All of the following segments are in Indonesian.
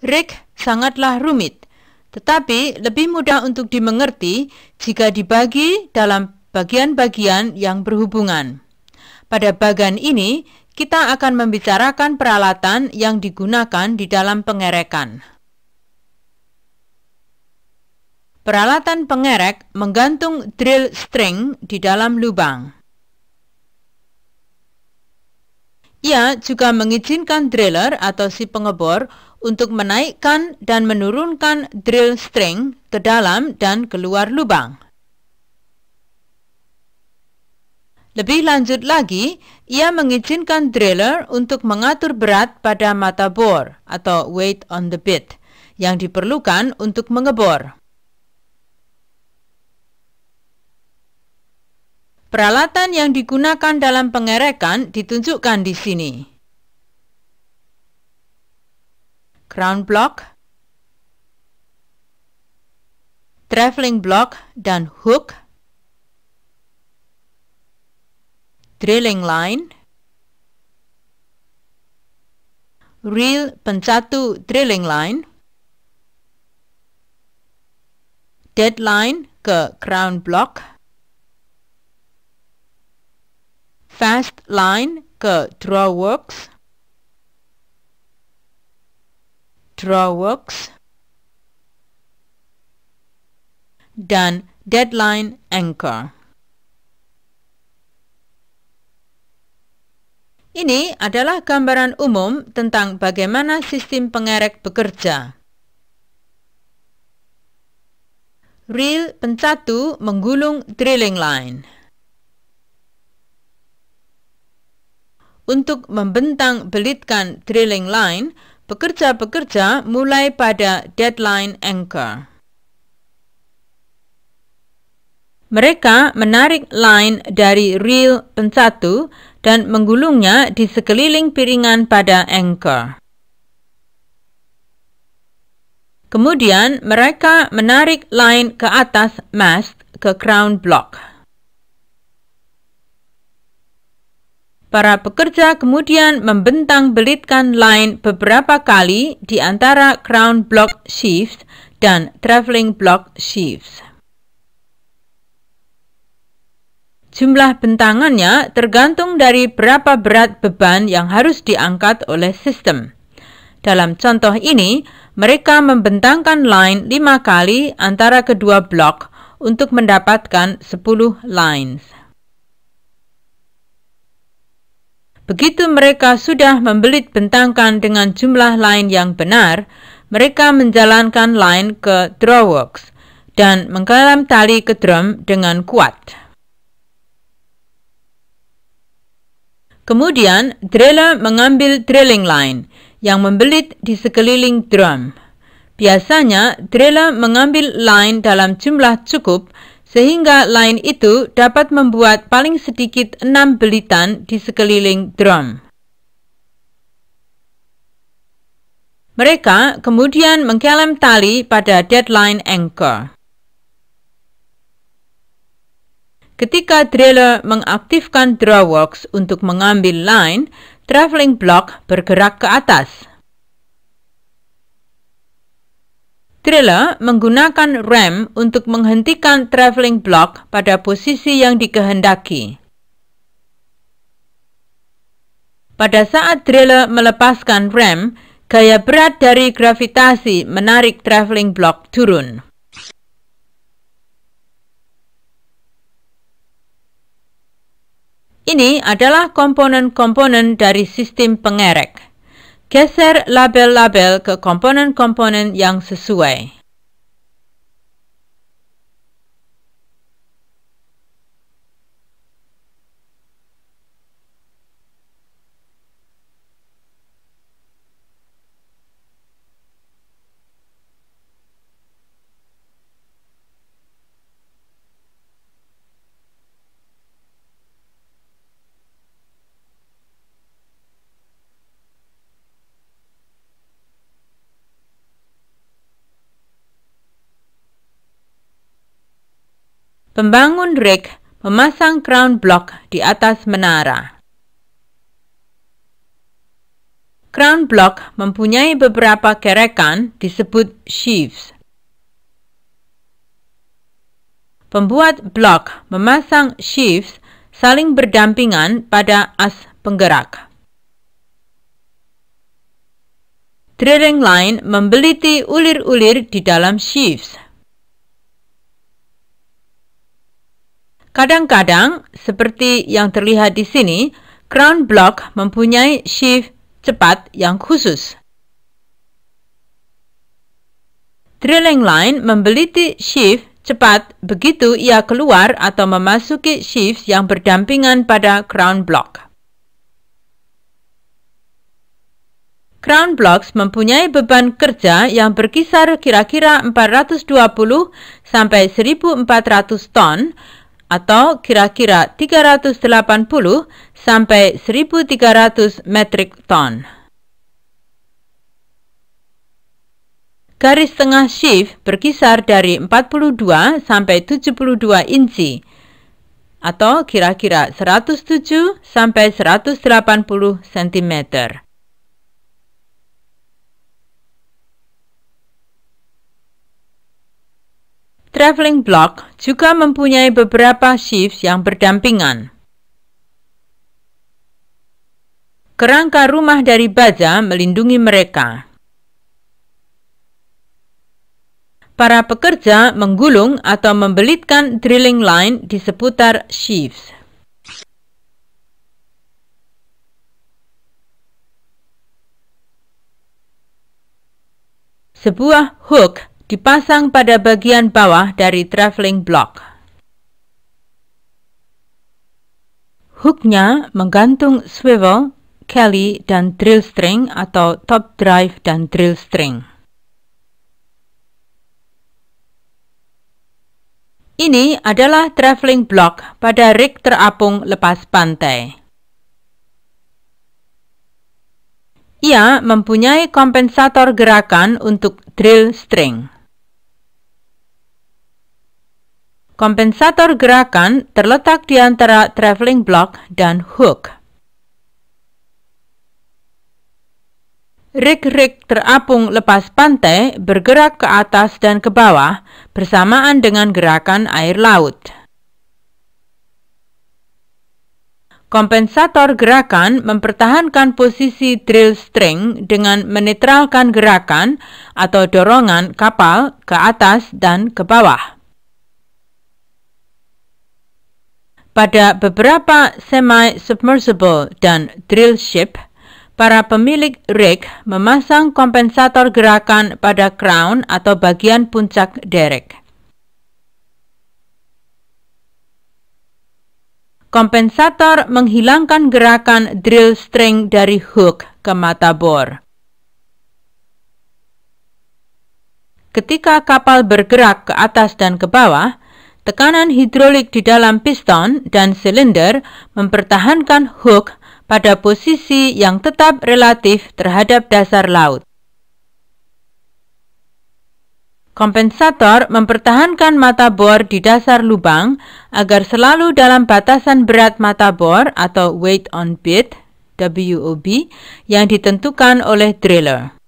Rick sangatlah rumit, tetapi lebih mudah untuk dimengerti jika dibagi dalam bagian-bagian yang berhubungan. Pada bagian ini, kita akan membicarakan peralatan yang digunakan di dalam pengerekan. Peralatan pengerek menggantung drill string di dalam lubang. Ia juga mengizinkan driller atau si pengebor untuk menaikkan dan menurunkan drill string ke dalam dan keluar lubang. Lebih lanjut lagi, ia mengizinkan driller untuk mengatur berat pada mata bor atau weight on the bit yang diperlukan untuk mengebor. Peralatan yang digunakan dalam pengerekan ditunjukkan di sini. crown block, traveling block done hook, drilling line, reel penjatu drilling line, deadline ke crown block, fast line ke draw works, drawworks dan deadline anchor. Ini adalah gambaran umum tentang bagaimana sistem pengerek bekerja. Reel pencatu menggulung drilling line. Untuk membentang belitkan drilling line, Pekerja-pekerja mulai pada deadline anchor. Mereka menarik line dari reel pencatu dan menggulungnya di sekeliling piringan pada anchor. Kemudian mereka menarik line ke atas mast ke crown block. Para pekerja kemudian membentang belitkan line beberapa kali di antara crown block shifts dan traveling block shifts. Jumlah bentangannya tergantung dari berapa berat beban yang harus diangkat oleh sistem. Dalam contoh ini, mereka membentangkan line lima kali antara kedua blok untuk mendapatkan 10 lines. Begitu mereka sudah membelit bentangkan dengan jumlah line yang benar, mereka menjalankan line ke drawworks dan menggalam tali ke drum dengan kuat. Kemudian, driller mengambil drilling line yang membelit di sekeliling drum. Biasanya, driller mengambil line dalam jumlah cukup sehingga line itu dapat membuat paling sedikit enam belitan di sekeliling drum. Mereka kemudian mengkelem tali pada deadline anchor. Ketika driller mengaktifkan drawworks untuk mengambil line, traveling block bergerak ke atas. Driller menggunakan rem untuk menghentikan traveling block pada posisi yang dikehendaki. Pada saat driller melepaskan rem, gaya berat dari gravitasi menarik traveling block turun. Ini adalah komponen-komponen dari sistem pengerek. Geser label-label ke komponen-komponen yang sesuai. Pembangun rig memasang crown block di atas menara. Crown block mempunyai beberapa kerekan disebut sheaves. Pembuat blok memasang sheaves saling berdampingan pada as penggerak. Drilling line membeliti ulir-ulir di dalam sheaves. Kadang-kadang, seperti yang terlihat di sini, crown block mempunyai shift cepat yang khusus. Drilling line membeliti shift cepat begitu ia keluar atau memasuki shift yang berdampingan pada crown block. Crown blocks mempunyai beban kerja yang berkisar kira-kira 420 sampai 1400 ton atau kira-kira 380 sampai 1300 metric ton. Garis tengah shift berkisar dari 42 sampai 72 inci atau kira-kira 107 sampai 180 cm. Traveling Block juga mempunyai beberapa shift yang berdampingan. Kerangka rumah dari baja melindungi mereka. Para pekerja menggulung atau membelitkan drilling line di seputar sheaves. Sebuah hook dipasang pada bagian bawah dari traveling block. Hooknya menggantung swivel, kelly, dan drill string atau top drive dan drill string. Ini adalah traveling block pada rig terapung lepas pantai. Ia mempunyai kompensator gerakan untuk drill string. Kompensator gerakan terletak di antara traveling block dan hook. Rig-rig terapung lepas pantai bergerak ke atas dan ke bawah bersamaan dengan gerakan air laut. Kompensator gerakan mempertahankan posisi drill string dengan menetralkan gerakan atau dorongan kapal ke atas dan ke bawah. Pada beberapa semi-submersible dan drill ship, para pemilik rig memasang kompensator gerakan pada crown atau bagian puncak derek. Kompensator menghilangkan gerakan drill string dari hook ke mata bor. Ketika kapal bergerak ke atas dan ke bawah, Tekanan hidrolik di dalam piston dan silinder mempertahankan hook pada posisi yang tetap relatif terhadap dasar laut. Kompensator mempertahankan mata bor di dasar lubang agar selalu dalam batasan berat mata bor atau weight on bit WOB yang ditentukan oleh driller.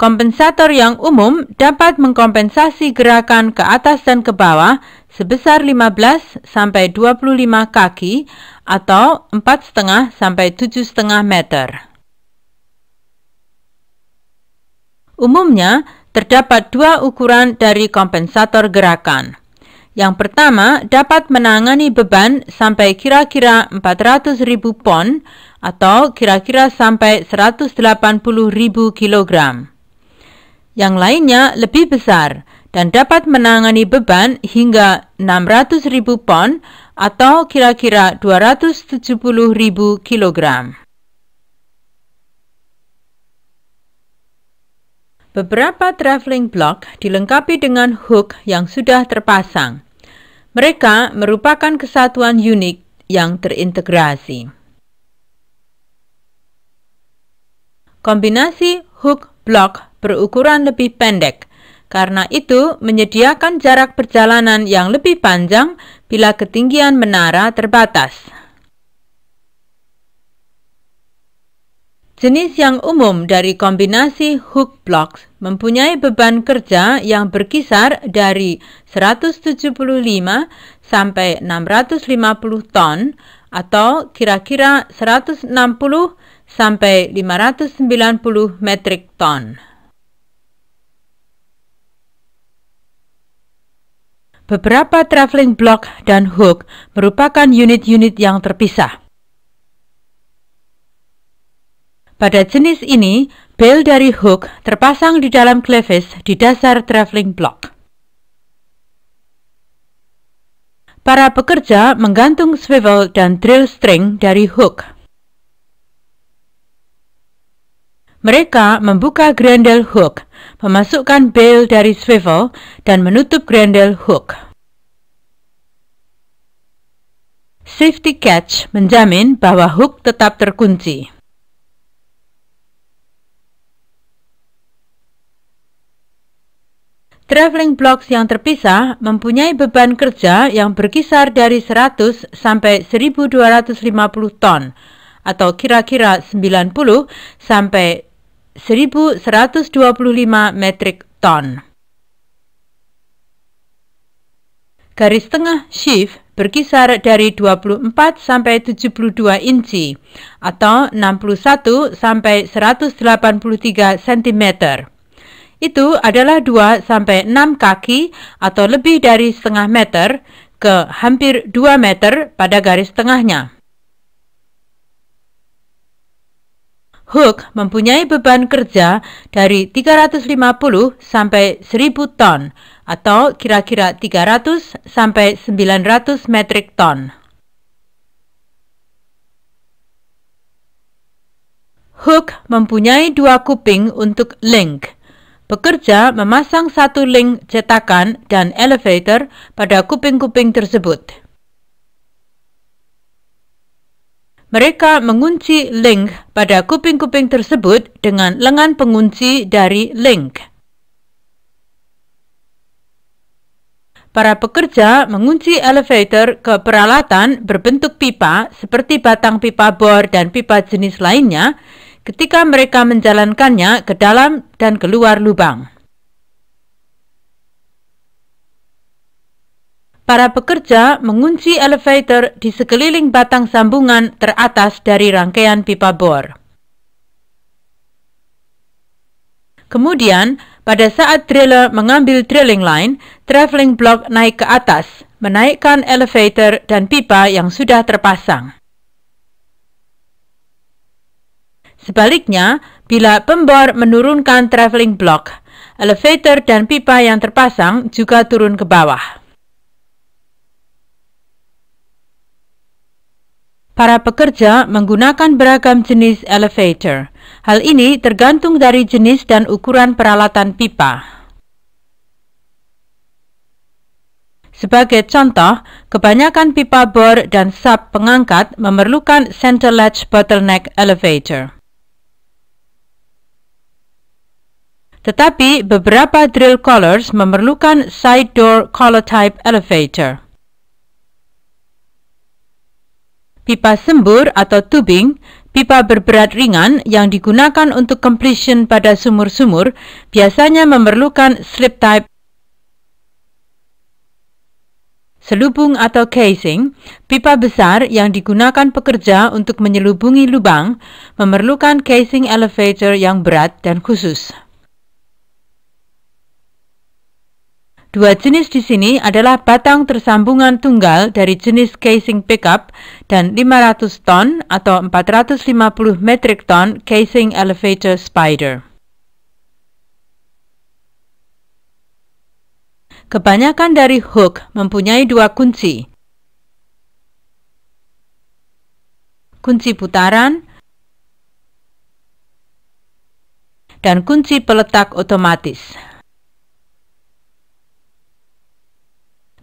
Kompensator yang umum dapat mengkompensasi gerakan ke atas dan ke bawah sebesar 15 sampai 25 kaki atau 4,5 sampai 7,5 meter. Umumnya, terdapat dua ukuran dari kompensator gerakan. Yang pertama dapat menangani beban sampai kira-kira 400.000 pon atau kira-kira sampai 180.000 kilogram yang lainnya lebih besar dan dapat menangani beban hingga 600.000 pon atau kira-kira 270.000 kg. Beberapa traveling block dilengkapi dengan hook yang sudah terpasang. Mereka merupakan kesatuan unik yang terintegrasi. Kombinasi hook block berukuran lebih pendek. Karena itu, menyediakan jarak perjalanan yang lebih panjang bila ketinggian menara terbatas. Jenis yang umum dari kombinasi hook blocks mempunyai beban kerja yang berkisar dari 175 sampai 650 ton atau kira-kira 160 sampai 590 metric ton. Beberapa traveling block dan hook merupakan unit-unit yang terpisah. Pada jenis ini, bell dari hook terpasang di dalam clevis di dasar traveling block. Para pekerja menggantung swivel dan drill string dari hook. Mereka membuka grendel hook memasukkan bail dari swivel dan menutup grendel hook. Safety catch menjamin bahwa hook tetap terkunci. Traveling blocks yang terpisah mempunyai beban kerja yang berkisar dari 100 sampai 1250 ton atau kira-kira 90 sampai 1.125 metric ton. Garis tengah shift berkisar dari 24 sampai 72 inci atau 61 sampai 183 cm. Itu adalah 2 sampai 6 kaki atau lebih dari setengah meter ke hampir 2 meter pada garis tengahnya. Hook mempunyai beban kerja dari 350 sampai 1000 ton atau kira-kira 300 sampai 900 metric ton. Hook mempunyai dua kuping untuk link. Pekerja memasang satu link cetakan dan elevator pada kuping-kuping tersebut. Mereka mengunci link pada kuping-kuping tersebut dengan lengan pengunci dari link. Para pekerja mengunci elevator ke peralatan berbentuk pipa seperti batang pipa bor dan pipa jenis lainnya ketika mereka menjalankannya ke dalam dan keluar lubang. para pekerja mengunci elevator di sekeliling batang sambungan teratas dari rangkaian pipa bor. Kemudian, pada saat driller mengambil drilling line, traveling block naik ke atas, menaikkan elevator dan pipa yang sudah terpasang. Sebaliknya, bila pembor menurunkan traveling block, elevator dan pipa yang terpasang juga turun ke bawah. para pekerja menggunakan beragam jenis elevator. Hal ini tergantung dari jenis dan ukuran peralatan pipa. Sebagai contoh, kebanyakan pipa bor dan sub pengangkat memerlukan center latch bottleneck elevator. Tetapi beberapa drill collars memerlukan side door collar type elevator. pipa sembur atau tubing, pipa berberat ringan yang digunakan untuk completion pada sumur-sumur biasanya memerlukan slip type selubung atau casing, pipa besar yang digunakan pekerja untuk menyelubungi lubang memerlukan casing elevator yang berat dan khusus. Dua jenis di sini adalah batang tersambungan tunggal dari jenis casing pickup dan 500 ton atau 450 metric ton casing elevator spider. Kebanyakan dari hook mempunyai dua kunci. Kunci putaran dan kunci peletak otomatis.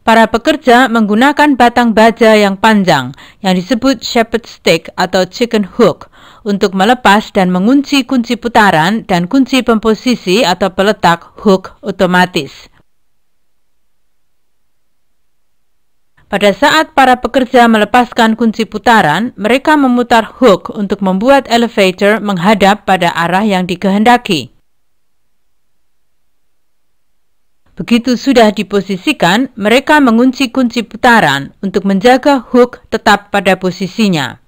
para pekerja menggunakan batang baja yang panjang yang disebut shepherd stick atau chicken hook untuk melepas dan mengunci kunci putaran dan kunci pemposisi atau peletak hook otomatis. Pada saat para pekerja melepaskan kunci putaran, mereka memutar hook untuk membuat elevator menghadap pada arah yang dikehendaki. Begitu sudah diposisikan, mereka mengunci kunci putaran untuk menjaga hook tetap pada posisinya.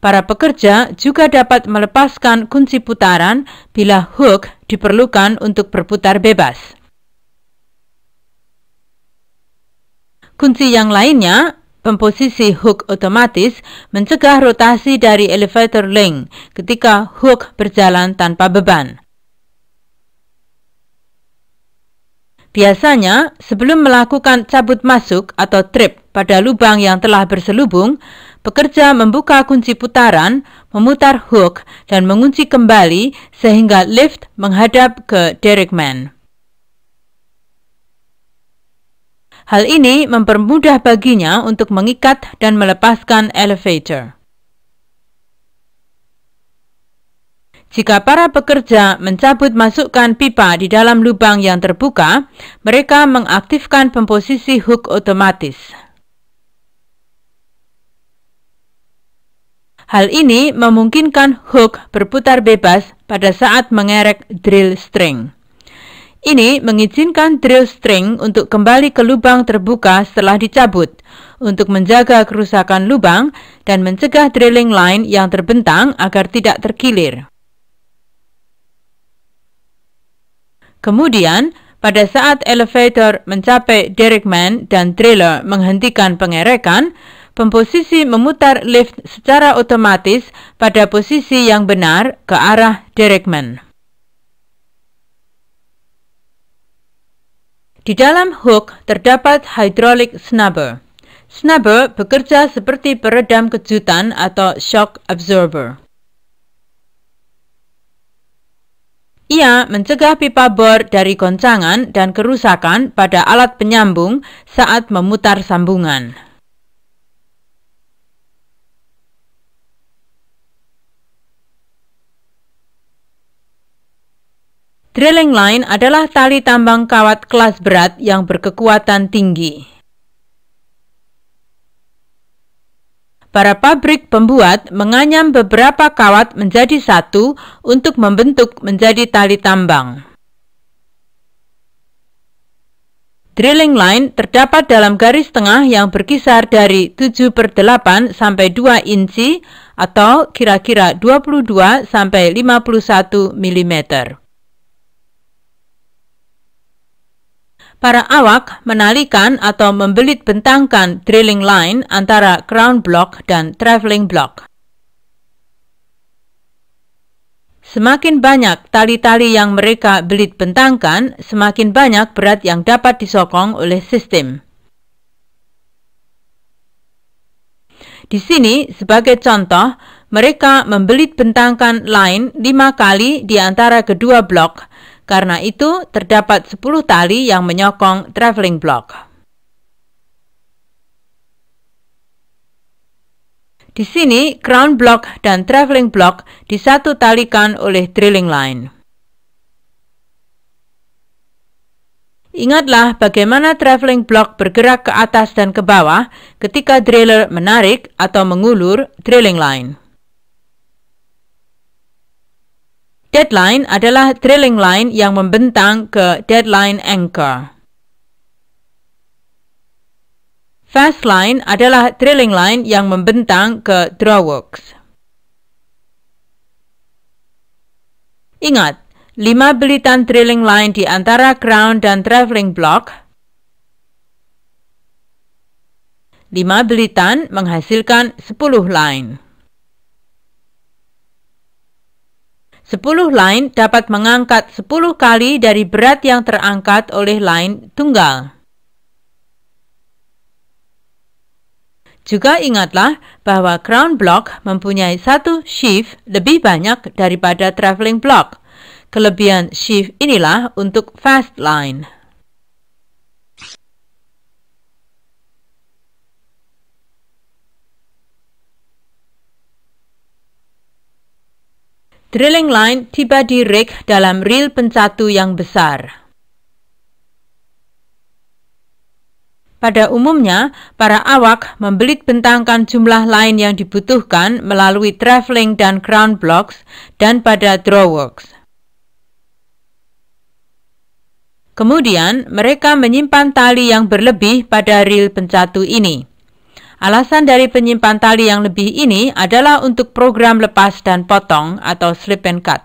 Para pekerja juga dapat melepaskan kunci putaran bila hook diperlukan untuk berputar bebas. Kunci yang lainnya, pemposisi hook otomatis mencegah rotasi dari elevator link ketika hook berjalan tanpa beban. Biasanya, sebelum melakukan cabut masuk atau trip pada lubang yang telah berselubung, pekerja membuka kunci putaran, memutar hook, dan mengunci kembali sehingga lift menghadap ke derrickman. Hal ini mempermudah baginya untuk mengikat dan melepaskan elevator. Jika para pekerja mencabut masukkan pipa di dalam lubang yang terbuka, mereka mengaktifkan pemposisi hook otomatis. Hal ini memungkinkan hook berputar bebas pada saat mengerek drill string. Ini mengizinkan drill string untuk kembali ke lubang terbuka setelah dicabut, untuk menjaga kerusakan lubang dan mencegah drilling line yang terbentang agar tidak terkilir. Kemudian, pada saat elevator mencapai Derrickman dan trailer menghentikan pengerekan, pemposisi memutar lift secara otomatis pada posisi yang benar ke arah Derrickman. Di dalam hook terdapat hydraulic snubber. Snubber bekerja seperti peredam kejutan atau shock absorber. Ia mencegah pipa bor dari goncangan dan kerusakan pada alat penyambung saat memutar sambungan. Drilling line adalah tali tambang kawat kelas berat yang berkekuatan tinggi. para pabrik pembuat menganyam beberapa kawat menjadi satu untuk membentuk menjadi tali tambang. Drilling line terdapat dalam garis tengah yang berkisar dari 7 per 8 sampai 2 inci atau kira-kira 22 sampai 51 mm. para awak menalikan atau membelit bentangkan drilling line antara crown block dan traveling block. Semakin banyak tali-tali yang mereka belit bentangkan, semakin banyak berat yang dapat disokong oleh sistem. Di sini, sebagai contoh, mereka membelit bentangkan line lima kali di antara kedua blok, karena itu, terdapat 10 tali yang menyokong traveling block. Di sini, crown block dan traveling block disatu talikan oleh drilling line. Ingatlah bagaimana traveling block bergerak ke atas dan ke bawah ketika driller menarik atau mengulur drilling line. Deadline adalah trailing line yang membentang ke deadline anchor. Fast line adalah trailing line yang membentang ke drawworks. Ingat, lima belitan trailing line di antara ground dan traveling block. lima belitan menghasilkan sepuluh line. 10 line dapat mengangkat 10 kali dari berat yang terangkat oleh line tunggal. Juga ingatlah bahwa crown block mempunyai satu shift lebih banyak daripada traveling block. Kelebihan shift inilah untuk fast line. Drilling line tiba di rig dalam reel pencatu yang besar. Pada umumnya, para awak membelit bentangkan jumlah line yang dibutuhkan melalui traveling dan ground blocks dan pada drawworks. Kemudian, mereka menyimpan tali yang berlebih pada reel pencatu ini. Alasan dari penyimpan tali yang lebih ini adalah untuk program lepas dan potong atau slip and cut.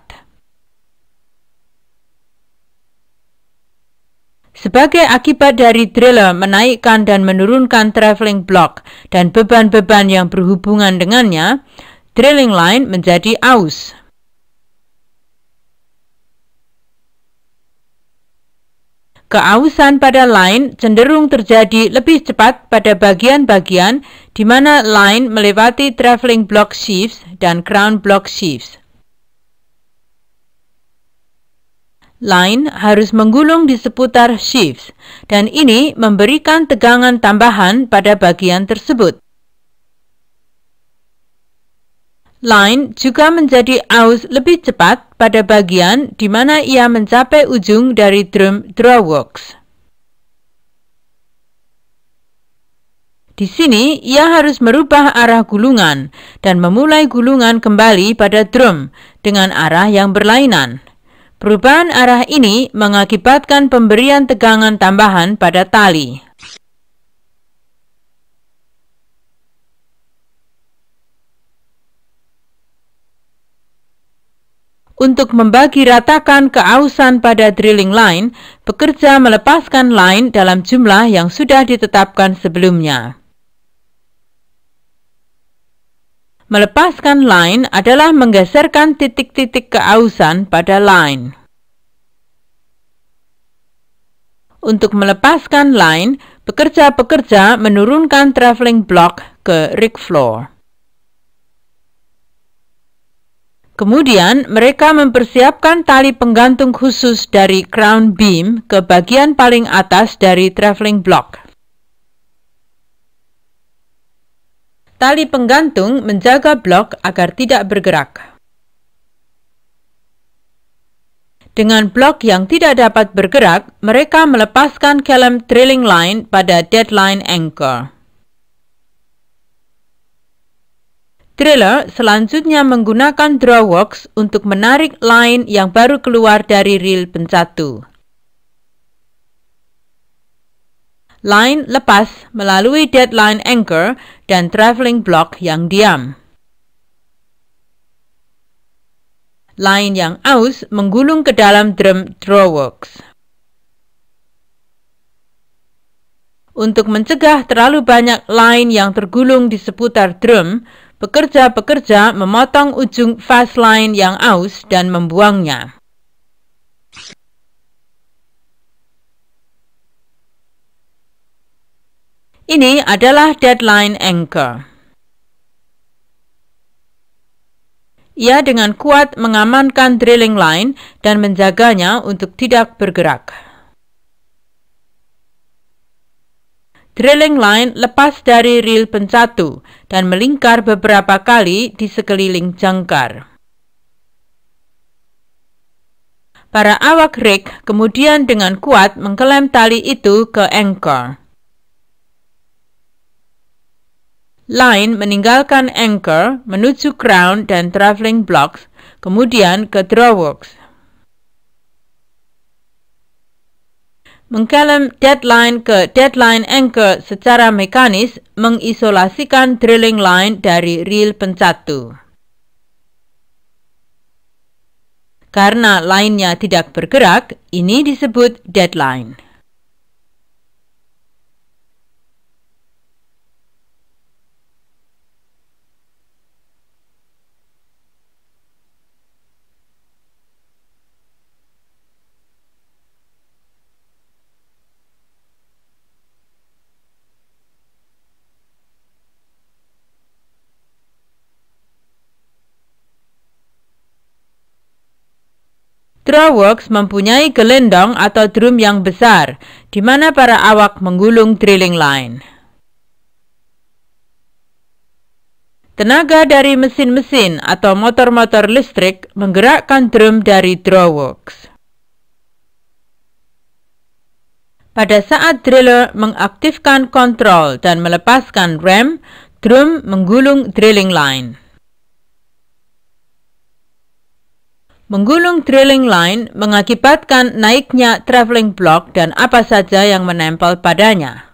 Sebagai akibat dari driller menaikkan dan menurunkan traveling block dan beban-beban yang berhubungan dengannya, drilling line menjadi aus. Keausan pada line cenderung terjadi lebih cepat pada bagian-bagian di mana line melewati traveling block shifts dan crown block shifts. Line harus menggulung di seputar shifts, dan ini memberikan tegangan tambahan pada bagian tersebut. Line juga menjadi aus lebih cepat pada bagian di mana ia mencapai ujung dari drum drawworks. Di sini, ia harus merubah arah gulungan dan memulai gulungan kembali pada drum dengan arah yang berlainan. Perubahan arah ini mengakibatkan pemberian tegangan tambahan pada tali. untuk membagi ratakan keausan pada drilling line, pekerja melepaskan line dalam jumlah yang sudah ditetapkan sebelumnya. Melepaskan line adalah menggeserkan titik-titik keausan pada line. Untuk melepaskan line, pekerja-pekerja menurunkan traveling block ke rig floor. Kemudian mereka mempersiapkan tali penggantung khusus dari crown beam ke bagian paling atas dari traveling block. Tali penggantung menjaga blok agar tidak bergerak. Dengan blok yang tidak dapat bergerak, mereka melepaskan kelem trailing line pada deadline anchor. Thriller selanjutnya menggunakan DrawWorks untuk menarik line yang baru keluar dari reel pencatu. Line lepas melalui deadline anchor dan traveling block yang diam. Line yang aus menggulung ke dalam drum DrawWorks. Untuk mencegah terlalu banyak line yang tergulung di seputar drum, Pekerja-pekerja memotong ujung fast line yang aus dan membuangnya. Ini adalah deadline anchor. Ia dengan kuat mengamankan drilling line dan menjaganya untuk tidak bergerak. Drilling line lepas dari reel pencatu dan melingkar beberapa kali di sekeliling jangkar. Para awak rig kemudian dengan kuat mengklaim tali itu ke anchor. Line meninggalkan anchor menuju crown dan traveling blocks, kemudian ke drawworks. mengklaim deadline ke deadline anchor secara mekanis mengisolasikan drilling line dari reel pencatu. Karena lainnya tidak bergerak, ini disebut deadline. Drawworks mempunyai gelendong atau drum yang besar, di mana para awak menggulung drilling line. Tenaga dari mesin-mesin atau motor-motor listrik menggerakkan drum dari drawworks. Pada saat driller mengaktifkan kontrol dan melepaskan rem, drum menggulung drilling line. Menggulung drilling line mengakibatkan naiknya traveling block dan apa saja yang menempel padanya.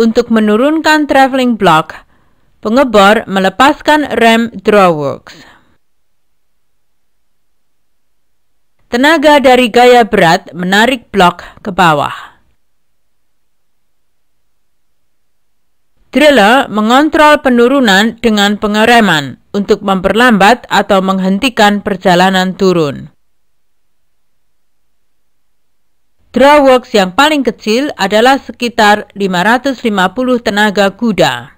Untuk menurunkan traveling block, pengebor melepaskan rem drawworks. Tenaga dari gaya berat menarik blok ke bawah. Driller mengontrol penurunan dengan pengereman untuk memperlambat atau menghentikan perjalanan turun. Drawworks yang paling kecil adalah sekitar 550 tenaga kuda.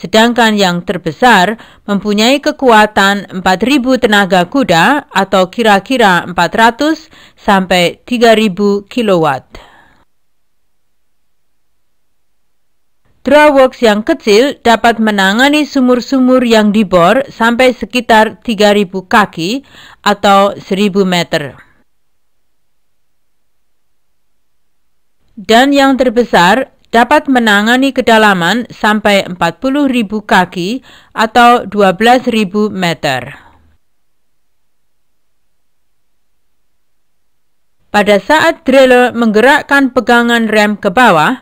Sedangkan yang terbesar mempunyai kekuatan 4.000 tenaga kuda atau kira-kira 400 sampai 3.000 kilowatt. Drawworks yang kecil dapat menangani sumur-sumur yang dibor sampai sekitar 3000 kaki atau 1000 meter. Dan yang terbesar dapat menangani kedalaman sampai 40.000 kaki atau 12.000 meter. Pada saat driller menggerakkan pegangan rem ke bawah,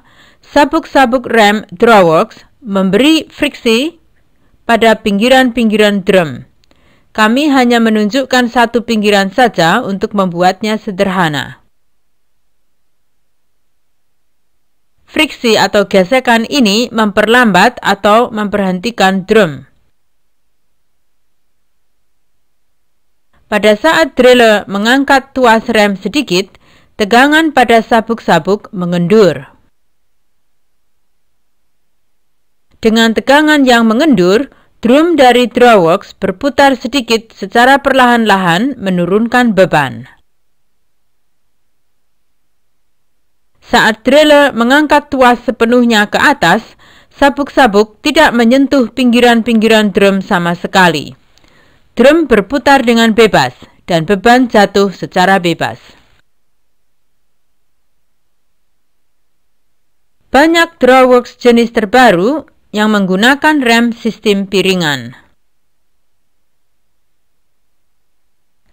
Sabuk-sabuk rem drawworks memberi friksi pada pinggiran-pinggiran drum. Kami hanya menunjukkan satu pinggiran saja untuk membuatnya sederhana. Friksi atau gesekan ini memperlambat atau memperhentikan drum. Pada saat driller mengangkat tuas rem sedikit, tegangan pada sabuk-sabuk mengendur. Dengan tegangan yang mengendur, drum dari drawworks berputar sedikit secara perlahan-lahan menurunkan beban. Saat driller mengangkat tuas sepenuhnya ke atas, sabuk-sabuk tidak menyentuh pinggiran-pinggiran drum sama sekali. Drum berputar dengan bebas dan beban jatuh secara bebas. Banyak drawworks jenis terbaru yang menggunakan rem sistem piringan.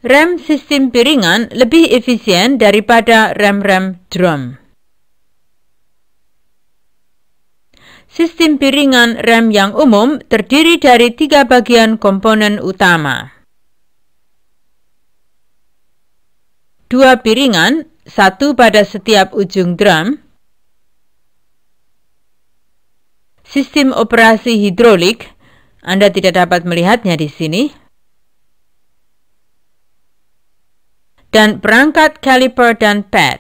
Rem sistem piringan lebih efisien daripada rem-rem drum. Sistem piringan rem yang umum terdiri dari tiga bagian komponen utama. Dua piringan, satu pada setiap ujung drum, sistem operasi hidrolik. Anda tidak dapat melihatnya di sini. Dan perangkat kaliper dan pad.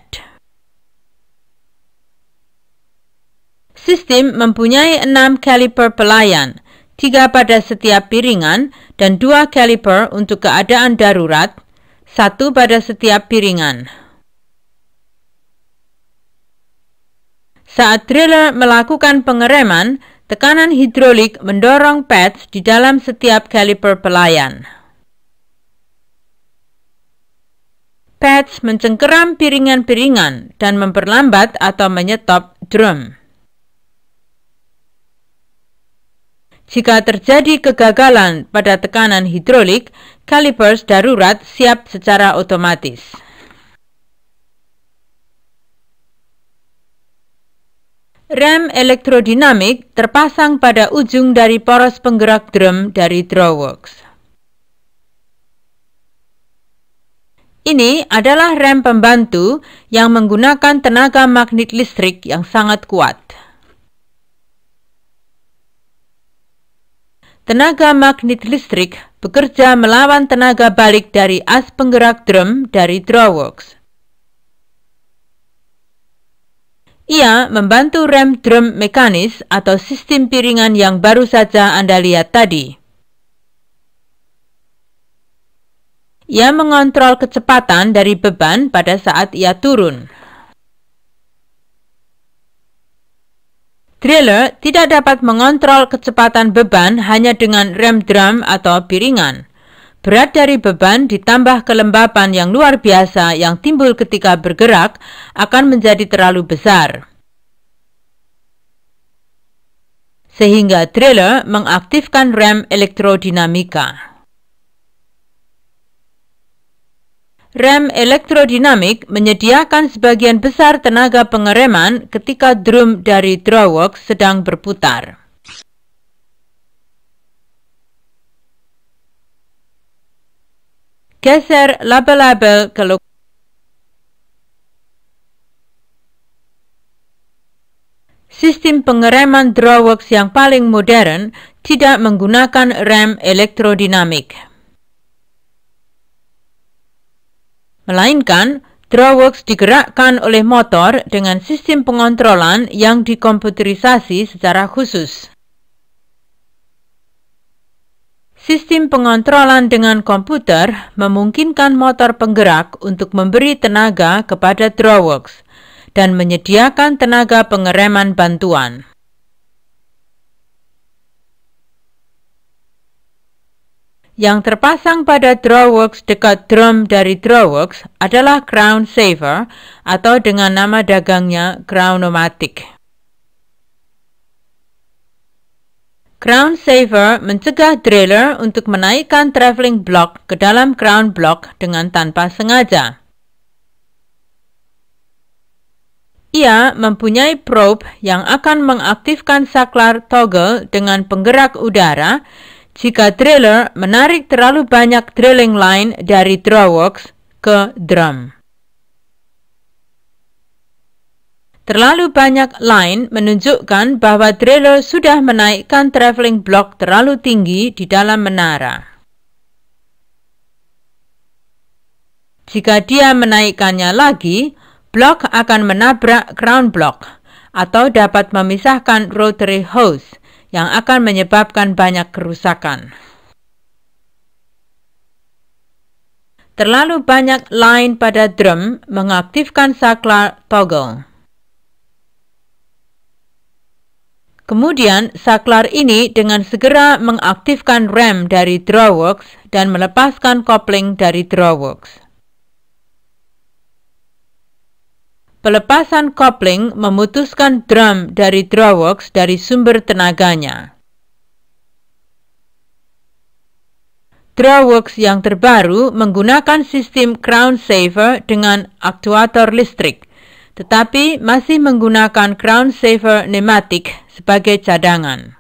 Sistem mempunyai enam kaliper pelayan, tiga pada setiap piringan dan dua kaliper untuk keadaan darurat, satu pada setiap piringan. Saat driller melakukan pengereman, tekanan hidrolik mendorong pads di dalam setiap kaliper pelayan. Pads mencengkeram piringan-piringan dan memperlambat atau menyetop drum. Jika terjadi kegagalan pada tekanan hidrolik, kalipers darurat siap secara otomatis. Rem elektrodinamik terpasang pada ujung dari poros penggerak drum dari Drawworks. Ini adalah rem pembantu yang menggunakan tenaga magnet listrik yang sangat kuat. Tenaga magnet listrik bekerja melawan tenaga balik dari as penggerak drum dari Drawworks. Ia membantu rem drum mekanis atau sistem piringan yang baru saja Anda lihat tadi. Ia mengontrol kecepatan dari beban pada saat ia turun. Driller tidak dapat mengontrol kecepatan beban hanya dengan rem drum atau piringan. Berat dari beban ditambah kelembapan yang luar biasa yang timbul ketika bergerak akan menjadi terlalu besar. Sehingga trailer mengaktifkan rem elektrodinamika. Rem elektrodinamik menyediakan sebagian besar tenaga pengereman ketika drum dari drawworks sedang berputar. geser label-label ke Sistem pengereman Drawworks yang paling modern tidak menggunakan rem elektrodinamik. Melainkan, Drawworks digerakkan oleh motor dengan sistem pengontrolan yang dikomputerisasi secara khusus. Sistem pengontrolan dengan komputer memungkinkan motor penggerak untuk memberi tenaga kepada drawworks dan menyediakan tenaga pengereman bantuan. Yang terpasang pada drawworks dekat drum dari drawworks adalah crown saver atau dengan nama dagangnya crownomatic. Crown Saver mencegah trailer untuk menaikkan traveling block ke dalam crown block dengan tanpa sengaja. Ia mempunyai probe yang akan mengaktifkan saklar toggle dengan penggerak udara jika trailer menarik terlalu banyak drilling line dari drawworks ke drum. Terlalu banyak line menunjukkan bahwa Driller sudah menaikkan traveling block terlalu tinggi di dalam menara. Jika dia menaikkannya lagi, blok akan menabrak ground block atau dapat memisahkan rotary hose yang akan menyebabkan banyak kerusakan. Terlalu banyak line pada drum mengaktifkan saklar toggle. Kemudian, saklar ini dengan segera mengaktifkan rem dari drawworks dan melepaskan kopling dari drawworks. Pelepasan kopling memutuskan drum dari drawworks dari sumber tenaganya. Drawworks yang terbaru menggunakan sistem crown saver dengan aktuator listrik tetapi masih menggunakan Crown saver nematik sebagai cadangan.